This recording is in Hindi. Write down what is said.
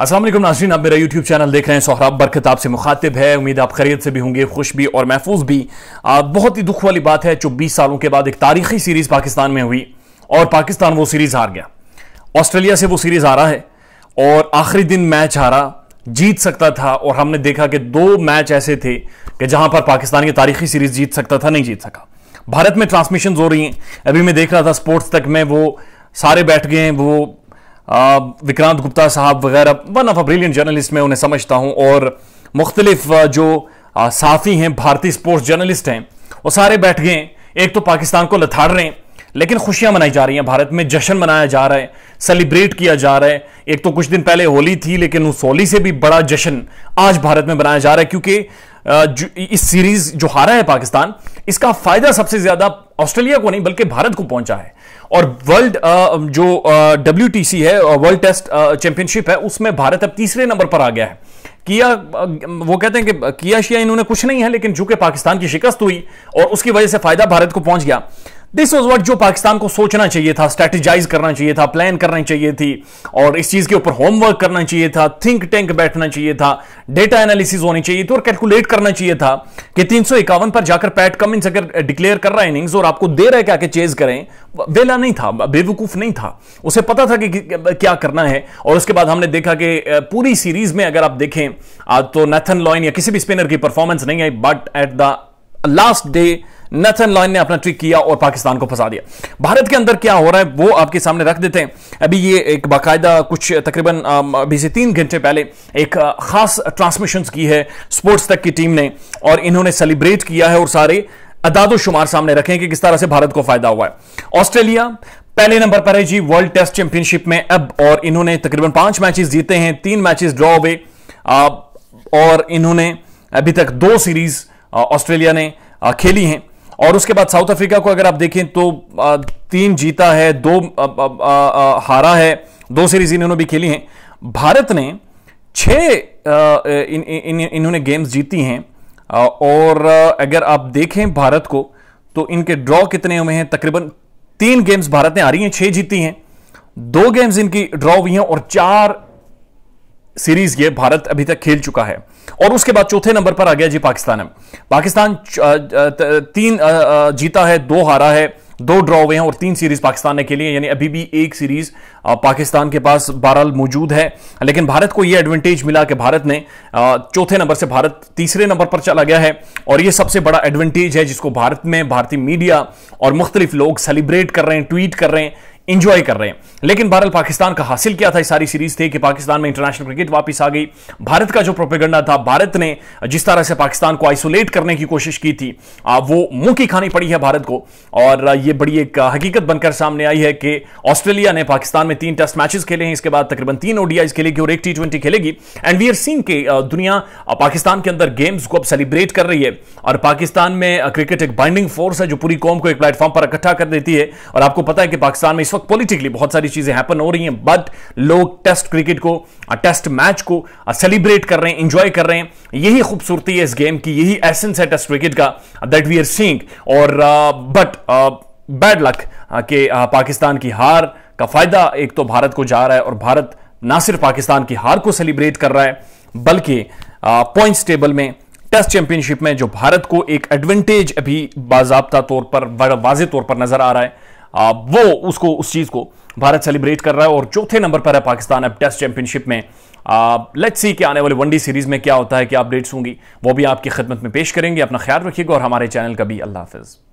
असलम नाजरीन आप मेरा यूट्यूब चैनल देख रहे हैं सोहराब बरकत आपसे मुखातिब है उम्मीद आप खरीद से भी होंगे खुश भी और महफूज भी आ, बहुत ही दुख वाली बात है चौबीस सालों के बाद एक तारीखी सीरीज़ पाकिस्तान में हुई और पाकिस्तान वो सीरीज़ हार गया ऑस्ट्रेलिया से वो सीरीज़ हारा है और आखिरी दिन मैच हारा जीत सकता था और हमने देखा कि दो मैच ऐसे थे कि जहां पर पाकिस्तान की तारीखी सीरीज़ जीत सकता था नहीं जीत सका भारत में ट्रांसमिशन हो रही हैं अभी मैं देख रहा था स्पोर्ट्स तक में वो सारे बैठ गए हैं वो विक्रांत गुप्ता साहब वगैरह one of a brilliant journalist में उन्हें समझता हूँ और मुख्तलिफ जो साफ़ी हैं भारतीय स्पोर्ट्स जर्नलिस्ट हैं वो सारे बैठ गए एक तो पाकिस्तान को लथाड़ रहे हैं लेकिन खुशियां मनाई जा रही हैं भारत में जश्न मनाया जा रहा है सेलिब्रेट किया जा रहा है एक तो कुछ दिन पहले होली थी लेकिन उस होली से भी बड़ा जश्न आज भारत में मनाया जा रहा है क्योंकि इस सीरीज जो हारा है पाकिस्तान इसका फायदा सबसे ज्यादा ऑस्ट्रेलिया को नहीं बल्कि भारत को पहुंचा है और वर्ल्ड जो डब्ल्यू है वर्ल्ड टेस्ट चैंपियनशिप है उसमें भारत अब तीसरे नंबर पर आ गया है किया वो कहते हैं कि किया शिया इन्होंने कुछ नहीं है लेकिन चूंकि पाकिस्तान की शिकस्त हुई और उसकी वजह से फायदा भारत को पहुंच गया दिस वॉज वट जो पाकिस्तान को सोचना चाहिए था स्ट्रेटेजाइज करना चाहिए था प्लान करना चाहिए थी और इस चीज के ऊपर होमवर्क करना चाहिए था थिंक टैंक बैठना चाहिए था डेटा एनालिसिस होनी चाहिए थी और कैलकुलेट करना चाहिए था कि तीन पर जाकर पैट कमिंस अगर डिक्लेयर कर रहा है इनिंग्स और आपको दे रहा है क्या चेज करें वेला नहीं था बेवकूफ नहीं था उसे पता था कि क्या करना है और उसके बाद हमने देखा कि पूरी सीरीज में अगर आप देखें तो नैथन लॉइन या किसी भी स्पिनर की परफॉर्मेंस नहीं आई but at the last day Nathan Lyon ने अपना ट्रिक किया और पाकिस्तान को फंसा दिया भारत के अंदर क्या हो रहा है वो आपके सामने रख देते हैं अभी ये एक बाकायदा कुछ तकरीबन अभी से तीन घंटे पहले एक खास ट्रांसमिशन की है स्पोर्ट्स तक की टीम ने और इन्होंने सेलिब्रेट किया है और सारे अदाद शुमार सामने रखे कि किस तरह से भारत को फायदा हुआ है ऑस्ट्रेलिया पहले नंबर पर है जी वर्ल्ड टेस्ट चैंपियनशिप में अब और इन्होंने तकरीबन पांच मैचेस जीते हैं तीन मैचेस ड्रॉ हुए और इन्होंने अभी तक दो सीरीज ऑस्ट्रेलिया ने खेली हैं और उसके बाद साउथ अफ्रीका को अगर आप देखें तो तीन जीता है दो हारा है दो सीरीज इन्होंने भी खेली हैं भारत ने छ इन, इन, इन्होंने गेम्स जीती हैं और अगर आप देखें भारत को तो इनके ड्रॉ कितने हुए हैं तकरीबन तीन गेम्स भारत ने आ रही हैं छह जीती हैं दो गेम्स इनकी ड्रॉ हुई हैं और चार सीरीज ये भारत अभी तक खेल चुका है और उसके बाद चौथे नंबर पर आ गया जी पाकिस्तान है। पाकिस्तान तीन जीता है दो हारा है दो ड्रॉ हुए हैं और तीन सीरीज पाकिस्तान ने खेली है यानी अभी भी एक सीरीज पाकिस्तान के पास बहरहाल मौजूद है लेकिन भारत को यह एडवांटेज मिला कि भारत ने चौथे नंबर से भारत तीसरे नंबर पर चला गया है और यह सबसे बड़ा एडवांटेज है जिसको भारत में भारतीय मीडिया और मुख्तलिफ लोग सेलिब्रेट कर रहे हैं ट्वीट कर रहे हैं इंजॉय कर रहे हैं लेकिन भारत पाकिस्तान का हासिल किया था इस सारी सीरीज थी कि पाकिस्तान में इंटरनेशनल क्रिकेट वापस आ गई भारत का जो प्रोपेगंडा था भारत ने जिस तरह से पाकिस्तान को आइसोलेट करने की कोशिश की थी वो मुंह की खानी पड़ी है भारत को और ये बड़ी एक हकीकत बनकर सामने आई है कि ऑस्ट्रेलिया ने पाकिस्तान में तीन टेस्ट मैचेस खेले हैं इसके बाद तकरीबन तीन ओडियाई खेलेगी और एक टी खेलेगी एंड वी आर सीन के दुनिया पाकिस्तान के अंदर गेम्स को अब सेलिब्रेट कर रही है और पाकिस्तान में क्रिकेट एक बाइंडिंग फोर्स है जो पूरी कौम को एक प्लेटफॉर्म पर इकट्ठा कर देती है और आपको पता है कि पाकिस्तान में इस वक्त पॉलिटिकली बहुत सारी चीजें हैपन हो रही हैं बट लोग टेस्ट क्रिकेट को टेस्ट मैच को सेलिब्रेट कर रहे हैं इंजॉय कर रहे हैं यही खूबसूरती है इस गेम की यही एसेंस है टेस्ट क्रिकेट का दैट वी आर सींग और बट बैड लक के आ, पाकिस्तान की हार का फायदा एक तो भारत को जा रहा है और भारत ना सिर्फ पाकिस्तान की हार को सेलिब्रेट कर रहा है बल्कि पॉइंट्स टेबल में टेस्ट चैंपियनशिप में जो भारत को एक एडवांटेज अभी बाजाबता तौर पर वाज तौर पर नजर आ रहा है वो उसको उस चीज़ को भारत सेलिब्रेट कर रहा है और चौथे नंबर पर है पाकिस्तान अब टेस्ट चैंपियनशिप में लेट्स सी कि आने वाले वनडे सीरीज में क्या होता है क्या अपडेट्स होंगी वो भी आपकी खिदमत में पेश करेंगे अपना ख्याल रखिएगा और हमारे चैनल का भी अल्लाह हाफिज़